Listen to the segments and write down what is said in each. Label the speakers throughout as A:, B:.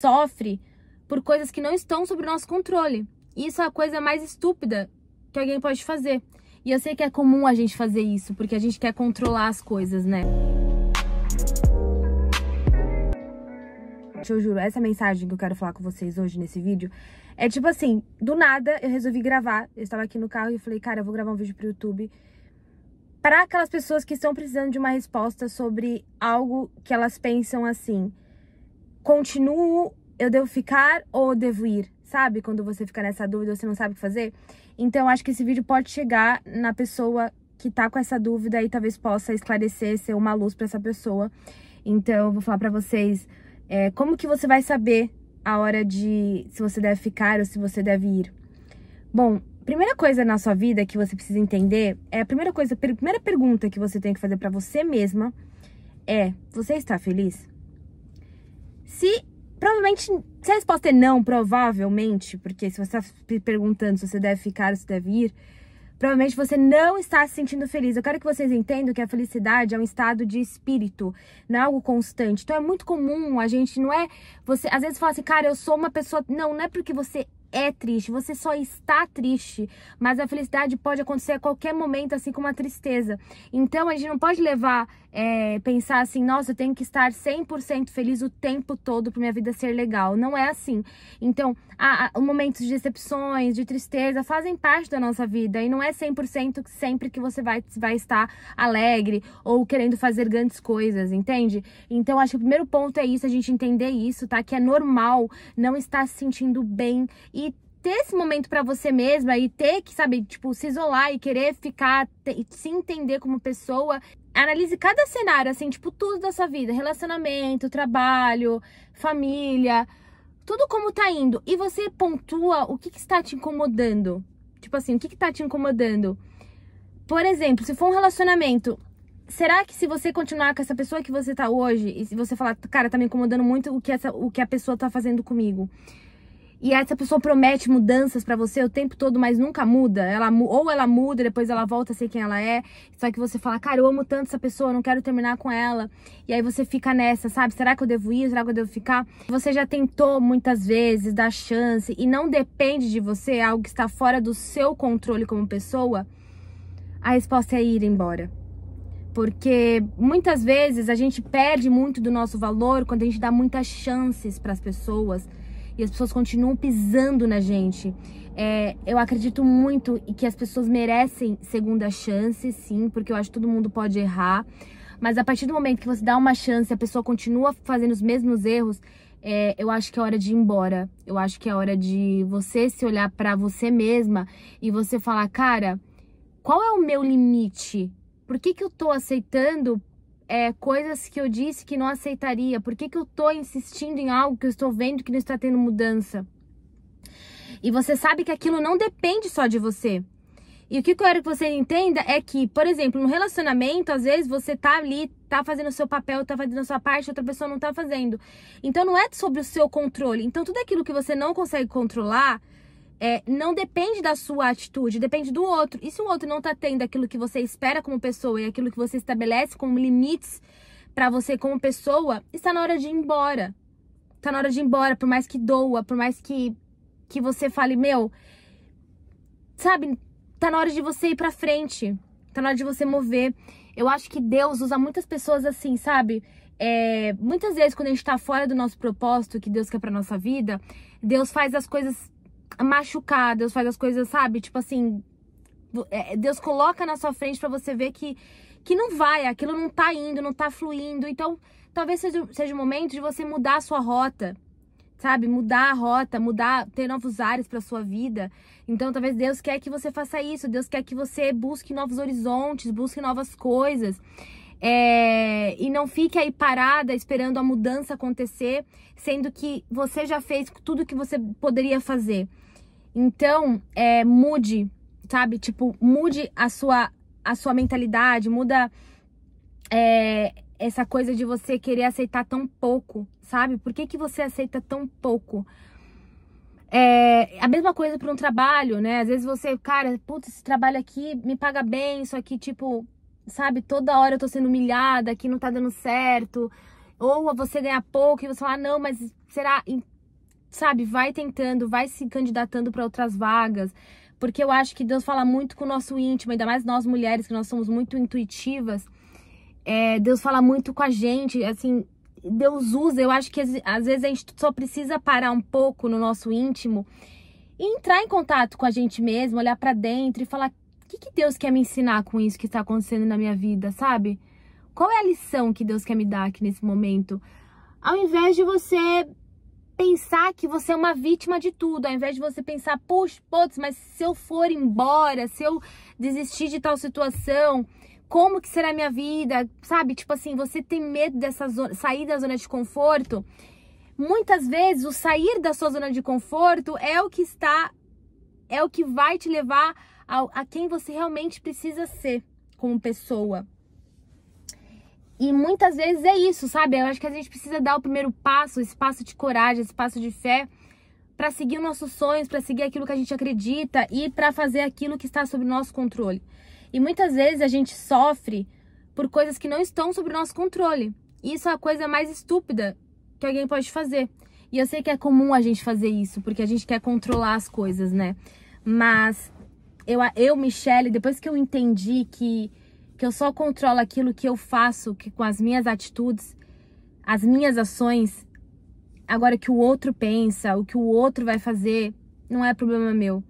A: sofre por coisas que não estão sob o nosso controle. Isso é a coisa mais estúpida que alguém pode fazer. E eu sei que é comum a gente fazer isso, porque a gente quer controlar as coisas, né? Eu juro, essa mensagem que eu quero falar com vocês hoje nesse vídeo é tipo assim, do nada eu resolvi gravar, eu estava aqui no carro e falei, cara, eu vou gravar um vídeo pro YouTube para aquelas pessoas que estão precisando de uma resposta sobre algo que elas pensam assim, continuo, eu devo ficar ou devo ir? Sabe? Quando você fica nessa dúvida, você não sabe o que fazer. Então, acho que esse vídeo pode chegar na pessoa que tá com essa dúvida e talvez possa esclarecer, ser uma luz para essa pessoa. Então, eu vou falar para vocês é, como que você vai saber a hora de se você deve ficar ou se você deve ir. Bom, primeira coisa na sua vida que você precisa entender é a primeira coisa, a primeira pergunta que você tem que fazer para você mesma é: você está feliz? Se provavelmente, se a resposta é não, provavelmente, porque se você está perguntando se você deve ficar ou se deve ir, provavelmente você não está se sentindo feliz. Eu quero que vocês entendam que a felicidade é um estado de espírito, não é algo constante. Então é muito comum a gente, não é. Você às vezes fala assim, cara, eu sou uma pessoa. Não, não é porque você é triste, você só está triste, mas a felicidade pode acontecer a qualquer momento, assim como a tristeza. Então a gente não pode levar é, pensar assim, nossa, eu tenho que estar 100% feliz o tempo todo para minha vida ser legal. Não é assim. Então, há, há, momentos de decepções, de tristeza, fazem parte da nossa vida. E não é 100% sempre que você vai, vai estar alegre ou querendo fazer grandes coisas, entende? Então, acho que o primeiro ponto é isso, a gente entender isso, tá? Que é normal não estar se sentindo bem e ter esse momento para você mesma e ter que, sabe, tipo, se isolar e querer ficar, e se entender como pessoa. Analise cada cenário, assim, tipo, tudo da sua vida: relacionamento, trabalho, família, tudo como tá indo. E você pontua o que, que está te incomodando. Tipo assim, o que, que tá te incomodando? Por exemplo, se for um relacionamento, será que se você continuar com essa pessoa que você tá hoje, e se você falar, cara, tá me incomodando muito o que, essa, o que a pessoa tá fazendo comigo? e essa pessoa promete mudanças para você o tempo todo, mas nunca muda. Ela ou ela muda, depois ela volta a ser quem ela é. Só que você fala, cara, eu amo tanto essa pessoa, não quero terminar com ela. E aí você fica nessa, sabe? Será que eu devo ir? Será que eu devo ficar? Você já tentou muitas vezes dar chance e não depende de você, é algo que está fora do seu controle como pessoa. A resposta é ir embora porque muitas vezes a gente perde muito do nosso valor quando a gente dá muitas chances para as pessoas e as pessoas continuam pisando na gente. É, eu acredito muito que as pessoas merecem segunda chance, sim, porque eu acho que todo mundo pode errar. Mas a partir do momento que você dá uma chance, a pessoa continua fazendo os mesmos erros, é, eu acho que é hora de ir embora. Eu acho que é hora de você se olhar para você mesma e você falar, cara, qual é o meu limite? Por que, que eu tô aceitando é, coisas que eu disse que não aceitaria? Por que, que eu tô insistindo em algo que eu estou vendo que não está tendo mudança? E você sabe que aquilo não depende só de você. E o que eu quero que você entenda é que, por exemplo, no relacionamento, às vezes você tá ali, tá fazendo o seu papel, tá fazendo a sua parte, outra pessoa não tá fazendo. Então não é sobre o seu controle. Então tudo aquilo que você não consegue controlar, é, não depende da sua atitude, depende do outro. E se o outro não tá tendo aquilo que você espera como pessoa e aquilo que você estabelece como limites para você como pessoa, está na hora de ir embora. Tá na hora de ir embora, por mais que doa, por mais que, que você fale, meu, sabe, tá na hora de você ir pra frente, tá na hora de você mover. Eu acho que Deus usa muitas pessoas assim, sabe? É, muitas vezes, quando a gente tá fora do nosso propósito, que Deus quer pra nossa vida, Deus faz as coisas machucar, Deus faz as coisas, sabe? Tipo assim, é, Deus coloca na sua frente para você ver que, que não vai, aquilo não tá indo, não tá fluindo. Então, talvez seja, seja o momento de você mudar a sua rota, sabe? Mudar a rota, mudar, ter novos ares para sua vida. Então, talvez Deus quer que você faça isso, Deus quer que você busque novos horizontes, busque novas coisas é, e não fique aí parada esperando a mudança acontecer, sendo que você já fez tudo que você poderia fazer. Então, é, mude, sabe? Tipo, mude a sua, a sua mentalidade, muda é, essa coisa de você querer aceitar tão pouco, sabe? Por que, que você aceita tão pouco? É, a mesma coisa para um trabalho, né? Às vezes você, cara, putz, esse trabalho aqui me paga bem, isso aqui tipo, sabe, toda hora eu tô sendo humilhada, que não tá dando certo, ou você ganha pouco e você fala, não, mas será, sabe, vai tentando, vai se candidatando para outras vagas, porque eu acho que Deus fala muito com o nosso íntimo, ainda mais nós mulheres, que nós somos muito intuitivas, é, Deus fala muito com a gente, assim, Deus usa, eu acho que às vezes a gente só precisa parar um pouco no nosso íntimo e entrar em contato com a gente mesmo, olhar para dentro e falar o que, que Deus quer me ensinar com isso que está acontecendo na minha vida, sabe? Qual é a lição que Deus quer me dar aqui nesse momento? Ao invés de você pensar que você é uma vítima de tudo, ao invés de você pensar, puxa, putz, mas se eu for embora, se eu desistir de tal situação, como que será a minha vida? Sabe? Tipo assim, você tem medo dessa zona, sair da zona de conforto. Muitas vezes o sair da sua zona de conforto é o que está é o que vai te levar a quem você realmente precisa ser como pessoa. E muitas vezes é isso, sabe? Eu acho que a gente precisa dar o primeiro passo, esse passo de coragem, esse passo de fé, para seguir nossos sonhos, para seguir aquilo que a gente acredita e para fazer aquilo que está sob nosso controle. E muitas vezes a gente sofre por coisas que não estão sob nosso controle. E isso é a coisa mais estúpida que alguém pode fazer. E eu sei que é comum a gente fazer isso, porque a gente quer controlar as coisas, né? Mas eu, eu, Michelle, depois que eu entendi que, que eu só controlo aquilo que eu faço, que com as minhas atitudes, as minhas ações, agora que o outro pensa, o que o outro vai fazer, não é problema meu.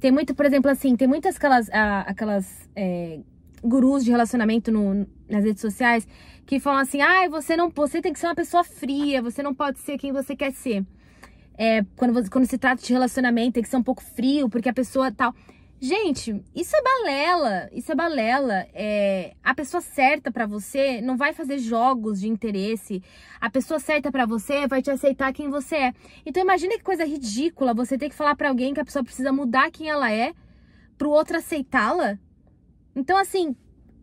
A: Tem muito, por exemplo, assim, tem muitas aquelas, ah, aquelas é, gurus de relacionamento no, nas redes sociais que falam assim, ah, você não, você tem que ser uma pessoa fria, você não pode ser quem você quer ser. É, quando, quando se trata de relacionamento, tem que ser um pouco frio, porque a pessoa tal. Tá... Gente, isso é balela, isso é balela. É, a pessoa certa para você não vai fazer jogos de interesse. A pessoa certa para você vai te aceitar quem você é. Então imagina que coisa ridícula você ter que falar para alguém que a pessoa precisa mudar quem ela é pro outro aceitá-la. Então assim,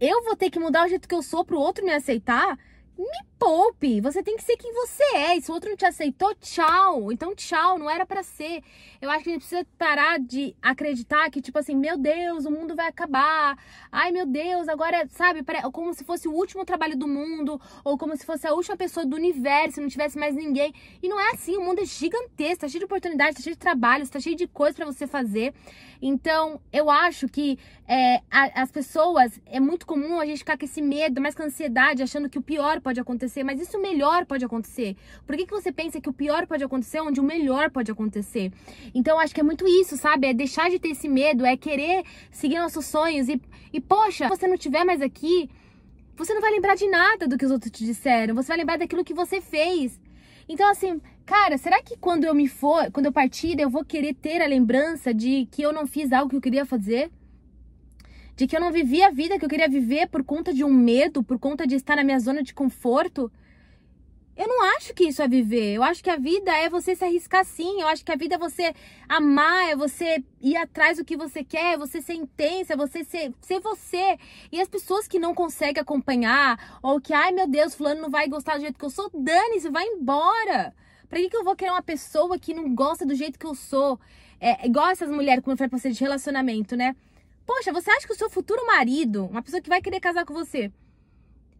A: eu vou ter que mudar o jeito que eu sou pro outro me aceitar? me poupe. Você tem que ser quem você é. E se o outro não te aceitou, tchau. Então, tchau. Não era para ser. Eu acho que a gente precisa parar de acreditar que, tipo assim, meu Deus, o mundo vai acabar. Ai, meu Deus, agora, sabe? Como se fosse o último trabalho do mundo. Ou como se fosse a última pessoa do universo. Não tivesse mais ninguém. E não é assim. O mundo é gigantesco. Tá cheio de oportunidades, tá cheio de trabalhos, tá cheio de coisas para você fazer. Então, eu acho que é, a, as pessoas. É muito comum a gente ficar com esse medo, mais com ansiedade, achando que o pior pode acontecer, mas isso melhor pode acontecer? Por que, que você pensa que o pior pode acontecer onde o melhor pode acontecer? Então, acho que é muito isso, sabe? É deixar de ter esse medo, é querer seguir nossos sonhos. E, e poxa, se você não estiver mais aqui, você não vai lembrar de nada do que os outros te disseram. Você vai lembrar daquilo que você fez. Então, assim, cara, será que quando eu me for, quando eu partir, eu vou querer ter a lembrança de que eu não fiz algo que eu queria fazer? de que eu não vivia a vida que eu queria viver por conta de um medo, por conta de estar na minha zona de conforto. Eu não acho que isso é viver. Eu acho que a vida é você se arriscar sim. Eu acho que a vida é você amar, é você ir atrás do que você quer, é você ser intensa, é você ser, ser você. E as pessoas que não conseguem acompanhar, ou que, ai meu Deus, fulano não vai gostar do jeito que eu sou, dane-se, vai embora. Pra que, que eu vou querer uma pessoa que não gosta do jeito que eu sou? É igual essas mulheres, como eu falei pra você, de relacionamento, né? Poxa, você acha que o seu futuro marido, uma pessoa que vai querer casar com você,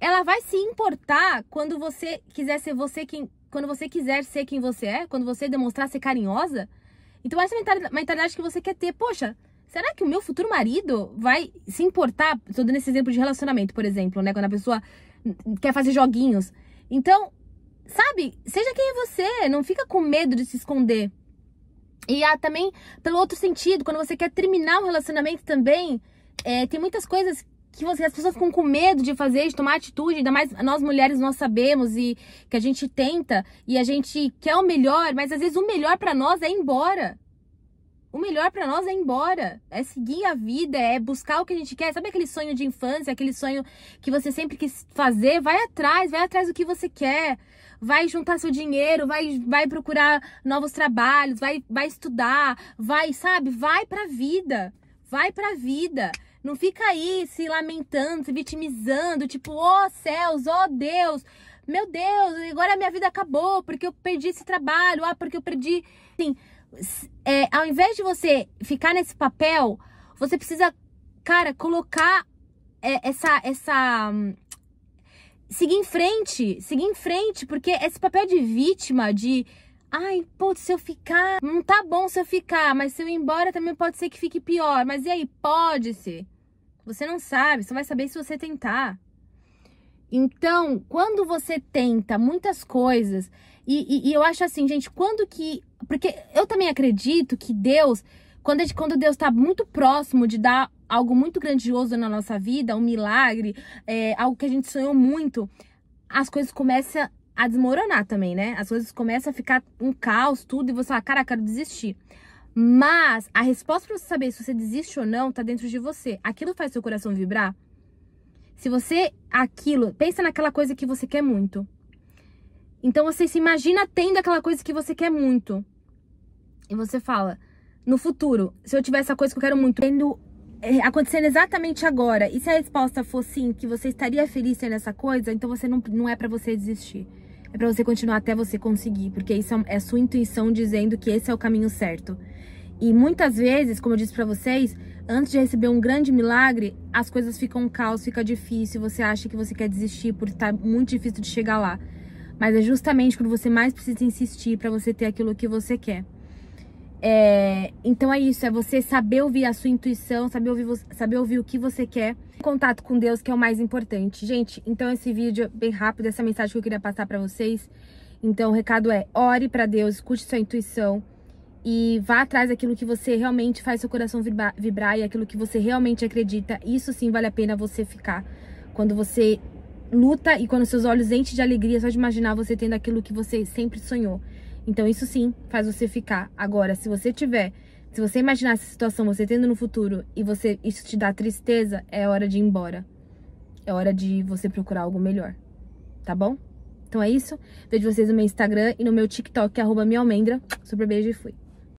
A: ela vai se importar quando você quiser ser você quem. Quando você quiser ser quem você é, quando você demonstrar ser carinhosa? Então, essa é mentalidade que você quer ter. Poxa, será que o meu futuro marido vai se importar? Estou dando esse exemplo de relacionamento, por exemplo, né? Quando a pessoa quer fazer joguinhos. Então, sabe? Seja quem é você. Não fica com medo de se esconder. E há também, pelo outro sentido, quando você quer terminar um relacionamento também, é, tem muitas coisas que você, as pessoas ficam com medo de fazer, de tomar atitude, ainda mais nós mulheres nós sabemos e que a gente tenta e a gente quer o melhor, mas às vezes o melhor para nós é ir embora o melhor para nós é ir embora, é seguir a vida, é buscar o que a gente quer. Sabe aquele sonho de infância, aquele sonho que você sempre quis fazer? Vai atrás, vai atrás do que você quer. Vai juntar seu dinheiro, vai, vai procurar novos trabalhos, vai, vai estudar, vai, sabe? Vai pra vida. Vai pra vida. Não fica aí se lamentando, se vitimizando, tipo, ô oh, céus, ô oh, Deus, meu Deus, agora a minha vida acabou porque eu perdi esse trabalho, ah, porque eu perdi. Assim, é, ao invés de você ficar nesse papel, você precisa, cara, colocar é, essa. essa hum, seguir em frente, seguir em frente, porque esse papel de vítima, de. Ai, putz, se eu ficar. Não tá bom se eu ficar, mas se eu ir embora também pode ser que fique pior. Mas e aí? Pode-se. Você não sabe, só vai saber se você tentar. Então, quando você tenta muitas coisas, e, e, e, eu acho assim, gente, quando que porque eu também acredito que Deus, quando, quando Deus está muito próximo de dar algo muito grandioso na nossa vida, um milagre, é, algo que a gente sonhou muito, as coisas começam a desmoronar também, né? As coisas começam a ficar um caos, tudo, e você fala, cara, quero desistir. Mas a resposta para você saber se você desiste ou não tá dentro de você. Aquilo faz seu coração vibrar? Se você, aquilo, pensa naquela coisa que você quer muito. Então você se imagina tendo aquela coisa que você quer muito e você fala, no futuro, se eu tiver essa coisa que eu quero muito, tendo eh, acontecendo exatamente agora, e se a resposta for sim, que você estaria feliz sendo essa coisa, então você não, não é para você desistir. É para você continuar até você conseguir, porque isso é, é sua intuição dizendo que esse é o caminho certo. E muitas vezes, como eu disse para vocês, antes de receber um grande milagre, as coisas ficam um caos, fica difícil, você acha que você quer desistir por estar tá muito difícil de chegar lá. Mas é justamente quando você mais precisa insistir para você ter aquilo que você quer. É, então é isso, é você saber ouvir a sua intuição, saber ouvir, saber ouvir o que você quer. Contato com Deus, que é o mais importante. Gente, então esse vídeo é bem rápido, essa mensagem que eu queria passar para vocês. Então o recado é, ore para Deus, escute sua intuição e vá atrás daquilo que você realmente faz seu coração vibrar, vibrar e aquilo que você realmente acredita. Isso sim vale a pena você ficar. Quando você luta e quando seus olhos enchem de alegria só de imaginar você tendo aquilo que você sempre sonhou. Então isso sim faz você ficar. Agora, se você tiver, se você imaginar essa situação você tendo no futuro e você isso te dá tristeza, é hora de ir embora. É hora de você procurar algo melhor. Tá bom? Então é isso. Vejo vocês no meu Instagram e no meu TikTok, que arroba minha Super beijo e fui.